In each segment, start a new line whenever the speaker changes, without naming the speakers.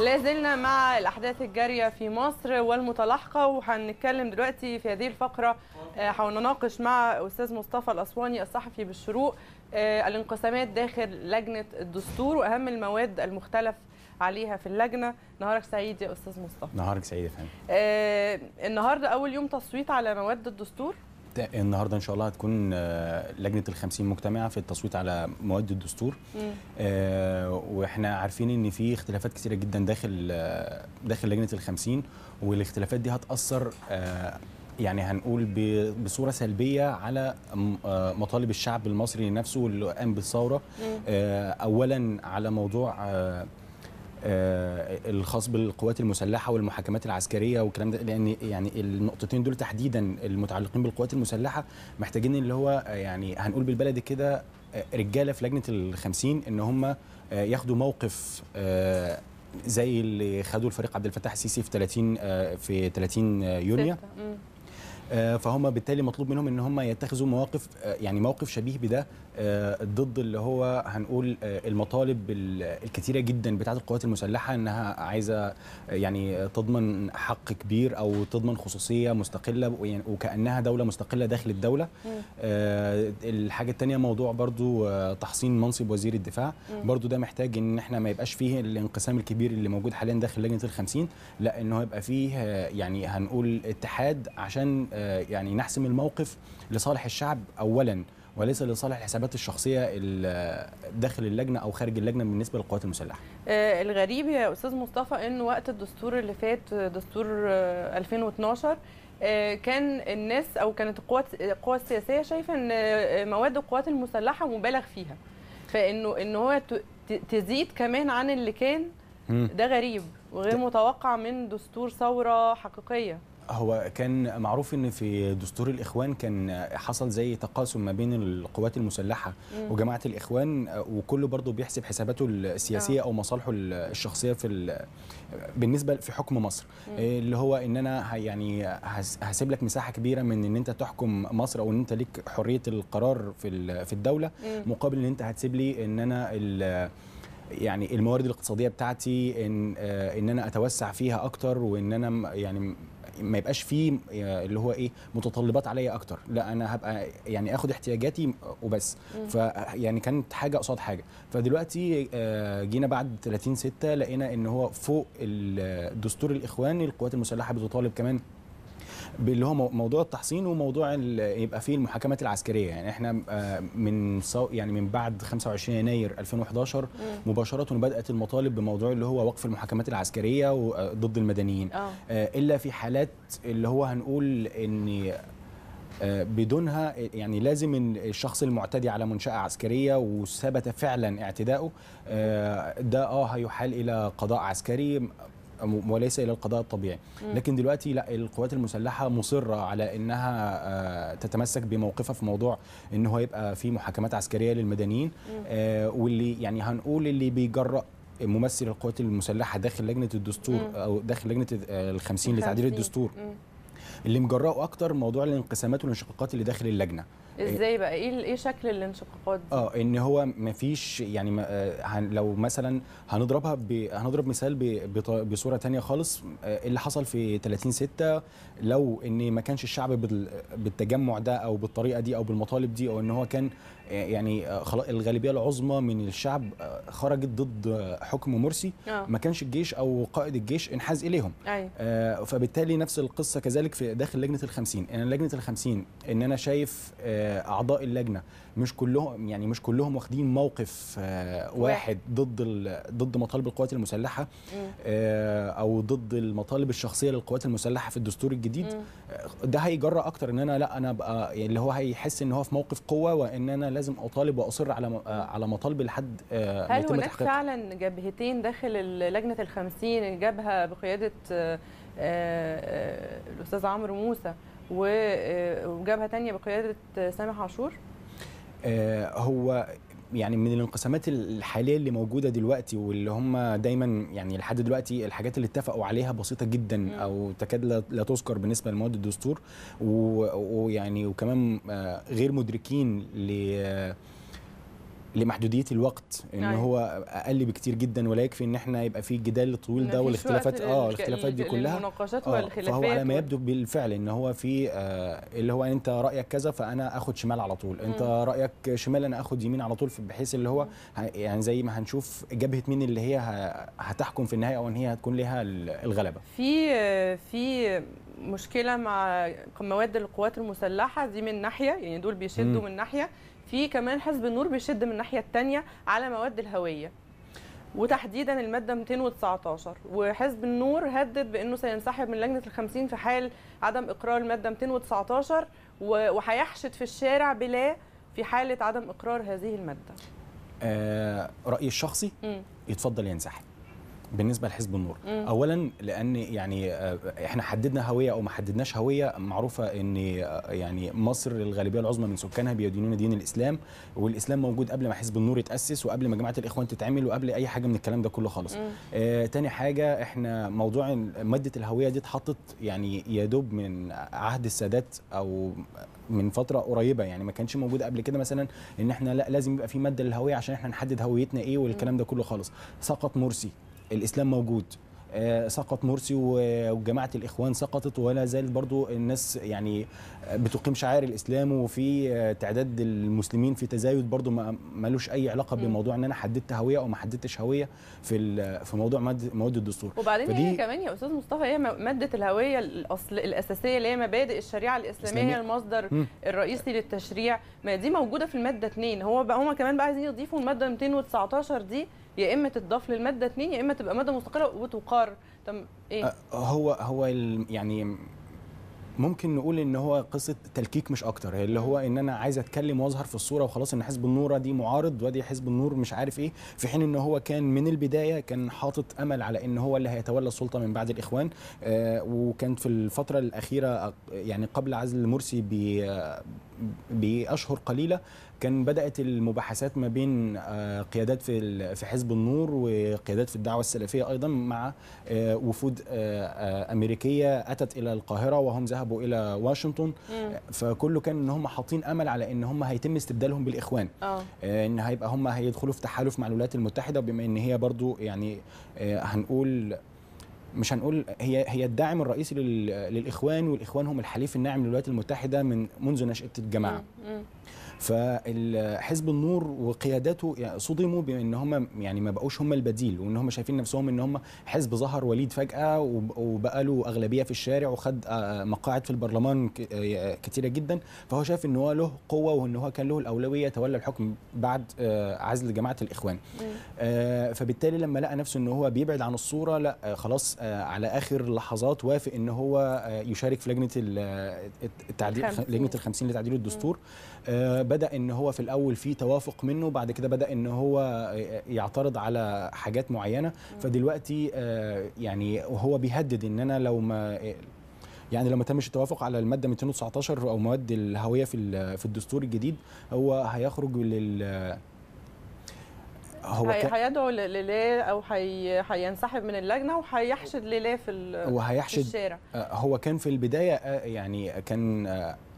لازلنا مع الأحداث الجارية في مصر والمتلاحقة وهنتكلم دلوقتي في هذه الفقرة هنناقش آه، مع أستاذ مصطفى الأسواني الصحفي بالشروق آه، الانقسامات داخل لجنة الدستور وأهم المواد المختلف عليها في اللجنة نهارك سعيد يا أستاذ مصطفى
نهارك سعيد يا فندم
آه، النهاردة أول يوم تصويت على مواد الدستور
النهارده ان شاء الله هتكون آه، لجنه ال 50 مجتمعه في التصويت على مواد الدستور آه واحنا عارفين ان في اختلافات كثيره جدا داخل آه، داخل لجنه ال 50 والاختلافات دي هتاثر آه يعني هنقول بصوره سلبيه على آه، مطالب الشعب المصري نفسه اللي قام بالثوره اولا على موضوع آه، الخاص بالقوات المسلحه والمحاكمات العسكريه والكلام ده لان يعني النقطتين دول تحديدا المتعلقين بالقوات المسلحه محتاجين اللي هو آه، يعني هنقول بالبلدي كده آه، رجاله في لجنه 50 ان هم ياخدوا موقف زي اللي خدوا الفريق عبد الفتاح السيسي في 30 في 30 يونيو آه، فهم بالتالي مطلوب منهم ان هم يتخذوا مواقف آه، يعني موقف شبيه بده آه، ضد اللي هو هنقول المطالب الكثيره جدا بتاعه القوات المسلحه انها عايزه يعني تضمن حق كبير او تضمن خصوصيه مستقله وكانها دوله مستقله داخل الدوله الحاجه الثانيه موضوع برضو تحصين منصب وزير الدفاع برضو ده محتاج ان احنا ما يبقاش فيه الانقسام الكبير اللي موجود حاليا داخل لجنه ال 50 لا ان هو يبقى فيه يعني هنقول اتحاد عشان آه، يعني نحسم الموقف لصالح الشعب اولا وليس لصالح الحسابات الشخصيه داخل اللجنه او خارج اللجنه بالنسبه للقوات المسلحه.
آه، الغريب يا استاذ مصطفى ان وقت الدستور اللي فات دستور 2012 آه، كان الناس او كانت القوات القوى السياسيه شايفه ان مواد القوات المسلحه مبالغ فيها فانه ان هو تزيد كمان عن اللي كان ده غريب وغير متوقع من دستور ثوره حقيقيه.
هو كان معروف ان في دستور الاخوان كان حصل زي تقاسم ما بين القوات المسلحه مم. وجماعه الاخوان وكله برضه بيحسب حساباته السياسيه أوه. او مصالحه الشخصيه في بالنسبه في حكم مصر مم. إيه اللي هو ان انا يعني هسيب لك مساحه كبيره من ان انت تحكم مصر او ان انت ليك حريه القرار في في الدوله مم. مقابل ان انت هتسيب لي ان انا يعني الموارد الاقتصاديه بتاعتي ان آه، ان انا اتوسع فيها اكتر وان انا يعني ما يبقاش فيه آه، اللي هو ايه متطلبات عليا اكتر لا انا هبقى يعني اخد احتياجاتي وبس فيعني كانت حاجه قصاد حاجه فدلوقتي آه، جينا بعد 30 6 لقينا ان هو فوق الدستور آه، الاخواني القوات المسلحه بتطالب كمان باللي هو موضوع التحصين وموضوع يبقى فيه المحاكمات العسكريه يعني احنا آه، من صو يعني من بعد 25 يناير 2011 مباشره بدات المطالب بموضوع اللي هو وقف المحاكمات العسكريه آه، ضد المدنيين أوه. آه، الا في حالات اللي هو هنقول ان بدونها يعني لازم الشخص المعتدي على منشأة عسكرية وثبت فعلا اعتداؤه ده اه هيحال إلى قضاء عسكري وليس الى القضاء الطبيعي لكن دلوقتي لا القوات المسلحه مصره على انها آه، تتمسك بموقفها في موضوع ان هو يبقى في محاكمات عسكريه للمدنيين آه، واللي يعني هنقول اللي بيجرأ ممثل القوات المسلحه داخل لجنه الدستور او داخل لجنه ال 50 آه، لتعديل الدستور اللي مجرأه اكتر موضوع الانقسامات والانشقاقات اللي داخل اللجنه إيه.
ازاي بقى ايه ايه شكل الانشقاقات دي؟
اه ان هو ما فيش يعني ما آه، لو مثلا هنضربها هنضرب مثال بصوره ثانيه خالص آه، اللي حصل في 30 6 لو ان ما كانش الشعب بالتجمع ده او بالطريقه دي او بالمطالب دي او ان هو كان آه، يعني الغالبيه العظمى من الشعب خرجت ضد حكم مرسي آه. ما كانش الجيش او قائد الجيش انحاز اليهم أيوة. آه فبالتالي نفس القصه كذلك في داخل لجنه الخمسين ان لجنه الخمسين ان انا شايف آه اعضاء اللجنه مش كلهم يعني مش كلهم واخدين موقف آه، واحد ضد ضد مطالب القوات المسلحه آه، او ضد المطالب الشخصيه للقوات المسلحه في الدستور الجديد آه، ده هيجرأ اكتر ان انا لا انا ابقى اللي هو هيحس ان هو في موقف قوه وان انا لازم اطالب واصر على على مطالب لحد هل هناك فعلا
جبهتين داخل لجنه ال 50 الجبهه بقياده الاستاذ عمرو موسى آه، وجبهه ثانيه بقياده آه، سامح عاشور
آه، هو يعني من الانقسامات الحاليه اللي موجوده دلوقتي واللي هم دايما يعني لحد دلوقتي الحاجات اللي اتفقوا عليها بسيطه جدا او تكاد لا تذكر بالنسبه لمواد الدستور ويعني وكمان غير مدركين ل لمحدوديه الوقت ان أيوة. هو اقل بكتير جدا ولا يكفي ان احنا يبقى في الجدال الطويل ده والاختلافات اه الاختلافات دي كلها المناقشات آه، والخلافات فهو على ما يبدو بالفعل ان هو في آه اللي هو انت رايك كذا فانا اخد شمال على طول انت م. رايك شمال انا اخد يمين على طول بحيث اللي هو يعني زي ما هنشوف جبهه مين اللي هي هتحكم في النهايه او ان هي هتكون ليها الغلبه
في في مشكله مع مواد القوات المسلحه دي من ناحيه يعني دول بيشدوا م. من ناحيه في كمان حزب النور بيشد من الناحيه الثانيه على مواد الهويه وتحديدا الماده 219 وحزب النور هدد بانه سينسحب من لجنه الخمسين في حال عدم اقرار الماده 219 وهيحشد في الشارع بلا في حاله عدم اقرار هذه الماده
آه رايي الشخصي م. يتفضل ينسحب بالنسبه لحزب النور مم. اولا لان يعني آه، احنا حددنا هويه او ما حددناش هويه معروفه ان آه، يعني مصر الغالبيه العظمى من سكانها بيدينون دين الاسلام والاسلام موجود قبل ما حزب النور يتاسس وقبل ما جماعه الاخوان تتعمل وقبل اي حاجه من الكلام ده كله خالص آه تاني حاجه احنا موضوع ماده الهويه دي اتحطت يعني يدوب من عهد السادات او من فتره قريبه يعني ما كانش موجود قبل كده مثلا ان احنا لا لازم يبقى في ماده للهويه عشان احنا نحدد هويتنا ايه والكلام ده كله خالص سقط مرسي الاسلام موجود آه، سقط مرسي وجماعه الاخوان سقطت ولا زال برضو الناس يعني آه، بتقيم شعائر الاسلام وفي آه، تعداد المسلمين في تزايد برضو ملوش اي علاقه بموضوع ان انا حددت هويه او ما حددتش هويه في في موضوع مواد الدستور وبعدين هي كمان
يا استاذ مصطفى هي ماده الهويه الاصل الاساسيه اللي هي مبادئ الشريعه الاسلاميه هي المصدر م. الرئيسي للتشريع ما دي موجوده في الماده 2 هو بقى هم كمان بقى عايزين يضيفوا الماده 219 دي يا اما تضاف للماده 2 يا اما تبقى ماده مستقله وتقار طب ايه أه،
هو هو يعني ممكن نقول ان هو قصه تلكيك مش اكتر اللي هو ان انا عايز اتكلم واظهر في الصوره وخلاص ان حزب النور دي معارض ودي حزب النور مش عارف ايه في حين ان هو كان من البدايه كان حاطط امل على ان هو اللي هيتولى السلطه من بعد الاخوان أه، وكانت وكان في الفتره الاخيره يعني قبل عزل مرسي باشهر قليله كان بدات المباحثات ما بين آه، قيادات في في حزب النور وقيادات في الدعوه السلفيه ايضا مع آه، وفود آه، امريكيه اتت الى القاهره وهم ذهبوا الى واشنطن فكله كان ان هم حاطين امل على ان هم هيتم استبدالهم بالاخوان أوه. ان هيبقى هم هيدخلوا في تحالف مع الولايات المتحده بما ان هي برضو يعني هنقول مش هنقول هي هي الداعم الرئيسي للاخوان والاخوان هم الحليف الناعم للولايات المتحده من منذ نشاه الجماعه فحزب النور وقياداته صدموا بان هم يعني ما بقوش هم البديل وان هم شايفين نفسهم ان هم حزب ظهر وليد فجاه وبقى له اغلبيه في الشارع وخد آه، مقاعد في البرلمان آه، كتيره جدا فهو شايف ان هو له قوه وان هو كان له الاولويه يتولى الحكم بعد آه، عزل جماعه الاخوان فبالتالي لما لقى نفسه ان هو بيبعد عن الصوره لا خلاص على اخر لحظات وافق ان هو يشارك في لجنه التعديل لجنه ال 50 لتعديل الدستور بدا ان هو في الاول في توافق منه بعد كده بدا ان هو يعترض على حاجات معينه فدلوقتي آه، يعني وهو بيهدد ان انا لو ما يعني لو ما تمش التوافق على الماده 219 او مواد الهويه في في الدستور الجديد هو هيخرج لل هو هي
هيدعو لليه او هي هينسحب من اللجنه وهيحشد لليه في, في الشارع
آه، هو كان في البدايه آه، يعني كان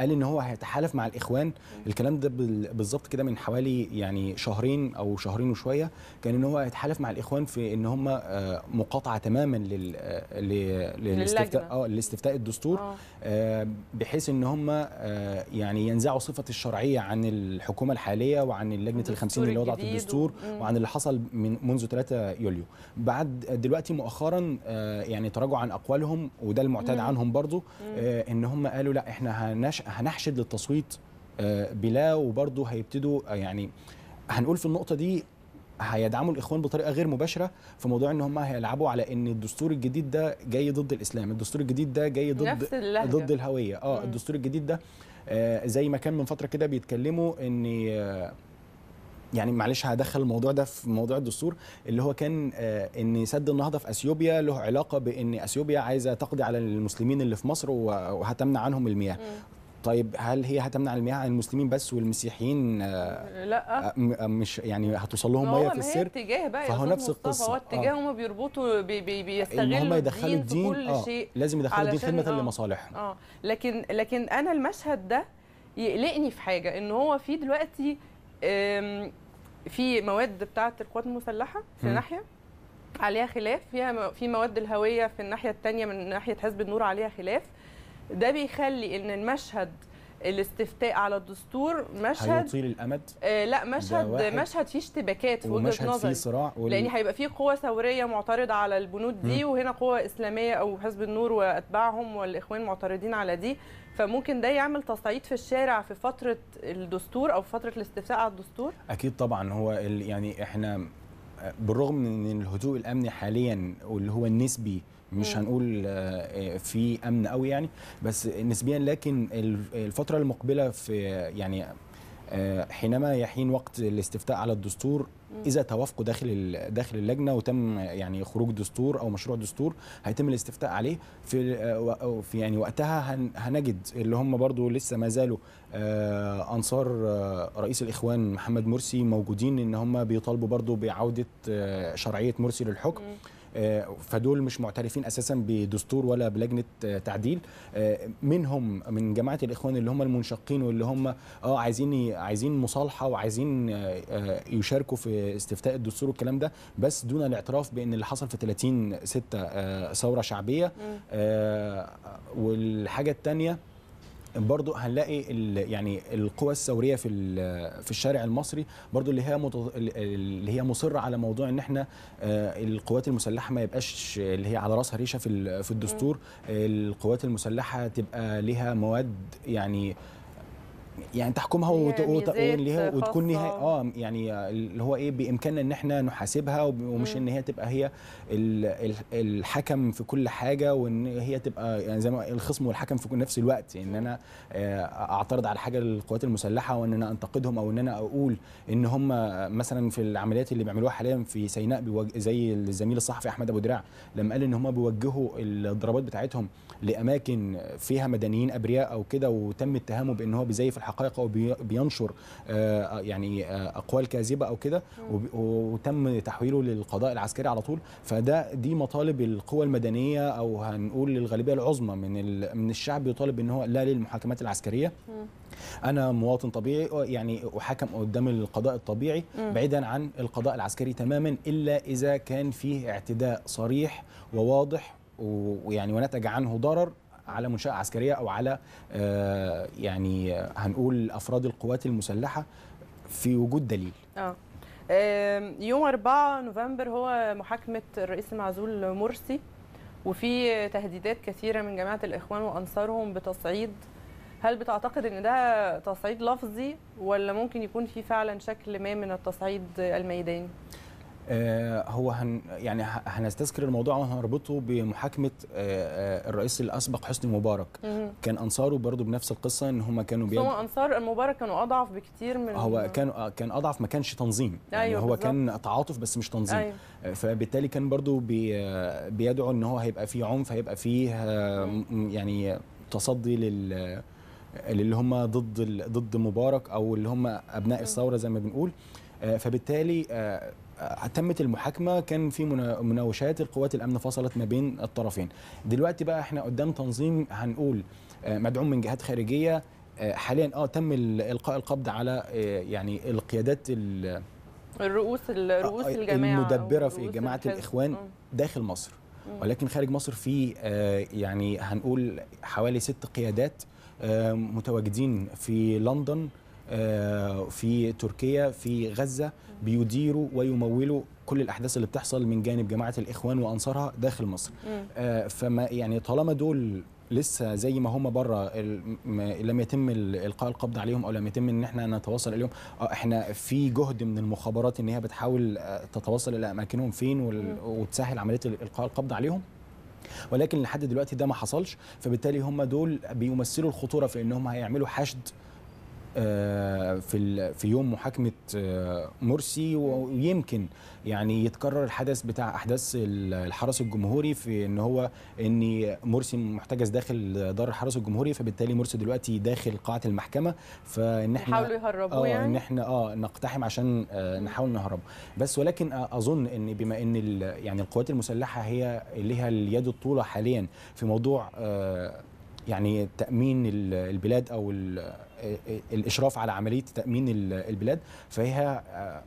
قال ان هو هيتحالف مع الاخوان الكلام ده بالظبط كده من حوالي يعني شهرين او شهرين وشويه كان ان هو هيتحالف مع الاخوان في ان هم آه، مقاطعه تماما للاستفتاء اه لاستفتاء الدستور آه. آه، بحيث ان هم يعني ينزعوا صفه الشرعيه عن الحكومه الحاليه وعن لجنه ال 50 اللي وضعت الدستور وعن اللي حصل من منذ 3 يوليو بعد دلوقتي مؤخرا يعني تراجعوا عن اقوالهم وده المعتاد عنهم برضو ان هم قالوا لا احنا هنش هنحشد للتصويت آه، بلا وبرضه هيبتدوا آه، يعني هنقول في النقطه دي هيدعموا الاخوان بطريقه غير مباشره في موضوع ان هم هيلعبوا على ان الدستور الجديد ده جاي ضد الاسلام الدستور الجديد ده جاي ضد ضد الهويه اه الدستور الجديد ده آه، زي ما كان من فتره كده بيتكلموا ان يعني معلش هدخل الموضوع ده في موضوع الدستور اللي هو كان ان سد النهضه في اثيوبيا له علاقه بان اثيوبيا عايزه تقضي على المسلمين اللي في مصر وهتمنع عنهم المياه طيب هل هي هتمنع المياه عن المسلمين بس والمسيحيين آه، لا آه، آه، مش يعني هتوصل لهم ميه في السر
اتجاه بقى فهو نفس القصه هو اتجاه هم بيربطوا بي بي بيستغلوا هم الدين في كل آه شيء لازم يدخلوا الدين خدمه آه لمصالحهم اه لكن لكن انا المشهد ده يقلقني في حاجه ان هو في دلوقتي في مواد بتاعه القوات المسلحه في ناحيه عليها خلاف فيها في مواد الهويه في الناحيه الثانيه من ناحيه حزب النور عليها خلاف ده بيخلي ان المشهد الاستفتاء على الدستور مشهد هيطيل الامد آه لا مشهد مشهد فيه اشتباكات في وجهه نظري فيه
صراع وال... لان هيبقى
فيه قوه ثوريه معترضه على البنود دي م. وهنا قوه اسلاميه او حزب النور واتباعهم والاخوان معترضين على دي فممكن ده يعمل تصعيد في الشارع في فتره الدستور او في فتره الاستفتاء على الدستور
اكيد طبعا هو يعني احنا بالرغم من ان الهدوء الامني حاليا واللي هو النسبي مش هنقول آه، في امن قوي يعني بس نسبيا لكن الفتره المقبله في يعني آه، حينما يحين وقت الاستفتاء على الدستور اذا توافقوا داخل داخل اللجنه وتم يعني خروج دستور او مشروع دستور هيتم الاستفتاء عليه في آه، في يعني وقتها هنجد اللي هم برضو لسه ما زالوا آه، انصار رئيس الاخوان محمد مرسي موجودين ان هم بيطالبوا برضو بعوده شرعيه مرسي للحكم آه، فدول مش معترفين اساسا بدستور ولا بلجنه آه، تعديل آه، منهم من جماعه الاخوان اللي هم المنشقين واللي هم اه عايزين عايزين مصالحه وعايزين يشاركوا في استفتاء الدستور والكلام ده بس دون الاعتراف بان اللي حصل في 30 6 ثوره شعبيه والحاجه الثانيه برضو هنلاقي يعني القوى الثوريه في في الشارع المصري برضو اللي هي اللي هي مصره على موضوع ان احنا آه، القوات المسلحه ما يبقاش اللي هي على راسها ريشه في في الدستور القوات المسلحه تبقى لها مواد يعني يعني تحكمها وت... وتكون وتكون نهاية اه يعني اللي هو ايه بامكاننا ان احنا نحاسبها ومش ان هي تبقى هي الحكم في كل حاجه وان هي تبقى يعني زي ما الخصم والحكم في نفس الوقت ان انا آه، اعترض على حاجه للقوات المسلحه وان انا انتقدهم او ان انا اقول ان هم مثلا في العمليات اللي بيعملوها حاليا في سيناء بيوج... زي الزميل الصحفي احمد ابو دراع لما قال ان هم بيوجهوا الضربات بتاعتهم لاماكن فيها مدنيين ابرياء او كده وتم اتهامه بان هو بيزيف الحقائق او بينشر آه، يعني آه، اقوال كاذبه او كده وتم تحويله للقضاء العسكري على طول فده دي مطالب القوى المدنيه او هنقول للغالبيه العظمى من من الشعب يطالب ان هو لا للمحاكمات العسكريه انا مواطن طبيعي يعني احاكم قدام القضاء الطبيعي بعيدا عن القضاء العسكري تماما الا اذا كان فيه اعتداء صريح وواضح ويعني ونتج عنه ضرر على منشاه عسكريه او على آه، يعني هنقول افراد القوات المسلحه في وجود دليل
اه يوم 4 نوفمبر هو محاكمه الرئيس المعزول مرسي وفي تهديدات كثيره من جماعه الاخوان وانصارهم بتصعيد هل بتعتقد ان ده تصعيد لفظي ولا ممكن يكون في فعلا شكل ما من التصعيد الميداني
آه، هو هن يعني هنستذكر الموضوع وهنربطه بمحاكمه آه، آه، الرئيس الاسبق حسني مبارك مم. كان انصاره برضه بنفس القصه ان هم كانوا بيد... هو
انصار مبارك كانوا اضعف بكتير من هو
كان كان اضعف ما كانش تنظيم يعني أيوة يعني هو بالزبط. كان تعاطف بس مش تنظيم أيوة. فبالتالي كان برضه بي... بيدعو ان هو هيبقى فيه عنف هيبقى فيه يعني تصدي لل اللي هم ضد ضد مبارك او اللي هم ابناء الثوره زي ما بنقول فبالتالي تمت المحاكمه كان في مناوشات القوات الامن فصلت ما بين الطرفين دلوقتي بقى احنا قدام تنظيم هنقول آه، مدعوم من جهات خارجيه آه، حاليا اه تم القاء القبض على آه، يعني القيادات
الرؤوس الرؤوس الجماعه المدبره
في جماعه الاخوان داخل مصر ولكن خارج مصر في يعني هنقول حوالي ست قيادات متواجدين في لندن آه، في تركيا في غزة بيديروا ويمولوا كل الأحداث اللي بتحصل من جانب جماعة الإخوان وأنصارها داخل مصر آه، فما يعني طالما دول لسه زي ما هم بره لم يتم القاء القبض عليهم او لم يتم ان احنا نتواصل اليهم آه، احنا في جهد من المخابرات ان هي بتحاول تتواصل الى اماكنهم فين وتسهل عمليه القاء القبض عليهم ولكن لحد دلوقتي ده ما حصلش فبالتالي هم دول بيمثلوا الخطوره في انهم هيعملوا حشد آه، في في يوم محاكمه آه، مرسي ويمكن يعني يتكرر الحدث بتاع احداث الحرس الجمهوري في ان هو ان مرسي محتجز داخل دار الحرس الجمهوري فبالتالي مرسي دلوقتي داخل قاعه المحكمه فان احنا نحاول يهربوا آه يعني ان احنا اه نقتحم عشان آه نحاول نهرب بس ولكن اظن ان بما ان يعني القوات المسلحه هي ليها اليد الطوله حاليا في موضوع آه يعني تامين البلاد او الاشراف على عمليه تامين البلاد فهي آه،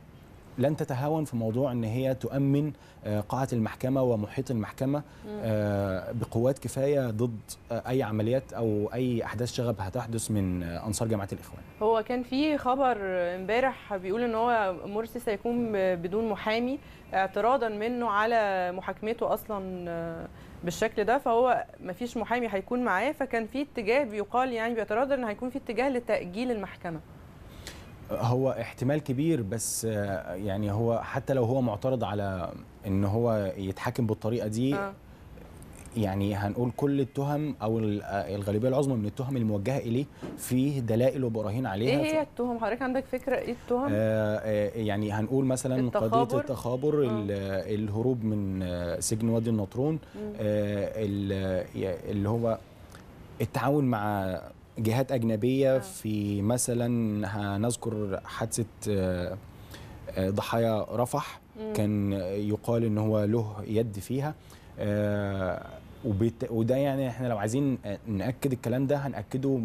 لن تتهاون في موضوع ان هي تؤمن آه، قاعه المحكمه ومحيط المحكمه آه، بقوات كفايه ضد آه، اي عمليات او اي احداث شغب هتحدث من انصار جماعه الاخوان.
هو كان في خبر امبارح بيقول ان هو مرسي سيكون بدون محامي اعتراضا منه على محاكمته اصلا بالشكل ده فهو ما فيش محامي هيكون معاه فكان في اتجاه بيقال يعني باعتراض ان هيكون في اتجاه لتاجيل المحكمه.
هو احتمال كبير بس يعني هو حتى لو هو معترض على ان هو يتحاكم بالطريقه دي آه. يعني هنقول كل التهم او الغالبيه العظمى من التهم الموجهه اليه فيه دلائل وبراهين عليها ايه
هي التهم حضرتك عندك فكره ايه التهم
آه, آه، يعني هنقول مثلا التخابر. قضيه التخابر آه. الهروب من سجن وادي النطرون آه اللي هو التعاون مع جهات اجنبيه آه. في مثلا هنذكر حادثه آه، آه، ضحايا رفح كان يقال ان هو له يد فيها وده يعني احنا لو عايزين ناكد الكلام ده هناكده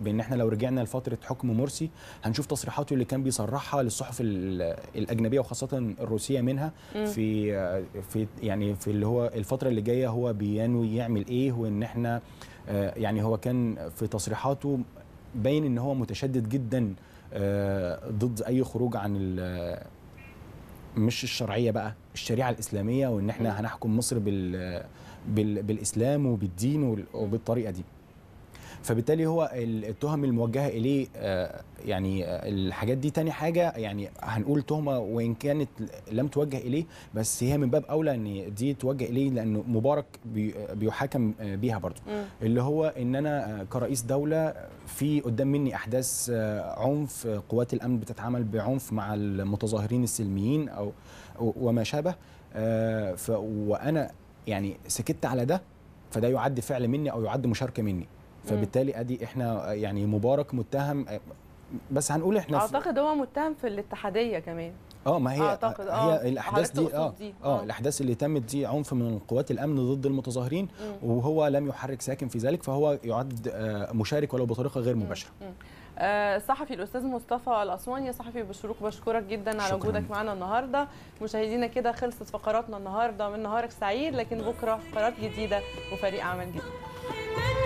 بان احنا لو رجعنا لفتره حكم مرسي هنشوف تصريحاته اللي كان بيصرحها للصحف الاجنبيه وخاصه الروسيه منها في في يعني في اللي هو الفتره اللي جايه هو بينوي يعمل ايه وان احنا آه آه، يعني هو كان في تصريحاته باين ان هو متشدد جدا آه، ضد اي خروج عن مش الشرعيه بقى الشريعه الاسلاميه وان احنا هنحكم مصر بال بالاسلام وبالدين وبالطريقه دي فبالتالي هو التهم الموجهه اليه آه، يعني آه، الحاجات دي تاني حاجه يعني هنقول تهمه وان كانت لم توجه اليه بس هي من باب اولى ان دي توجه اليه لانه مبارك بيحاكم بيها برضه اللي هو ان انا كرئيس دوله في قدام مني احداث آه، عنف قوات الامن بتتعامل بعنف مع المتظاهرين السلميين او وما شابه وانا يعني سكت على ده فده يعد فعل مني او يعد مشاركه مني فبالتالي ادي احنا يعني مبارك متهم بس هنقول احنا اعتقد
هو متهم في الاتحاديه كمان
اه ما هي أعتقد آه هي الاحداث آه، دي آه, اه الاحداث اللي تمت دي عنف من قوات الامن ضد المتظاهرين مم. وهو لم يحرك ساكن في ذلك فهو يعد آه، مشارك ولو بطريقه غير مباشره
مم. مم. آه، صحفي الاستاذ مصطفى الاسواني صحفي بشروق بشكرك جدا على وجودك معنا النهارده مشاهدينا كده خلصت فقراتنا النهارده من نهارك سعيد لكن بكره فقرات جديده وفريق عمل جديد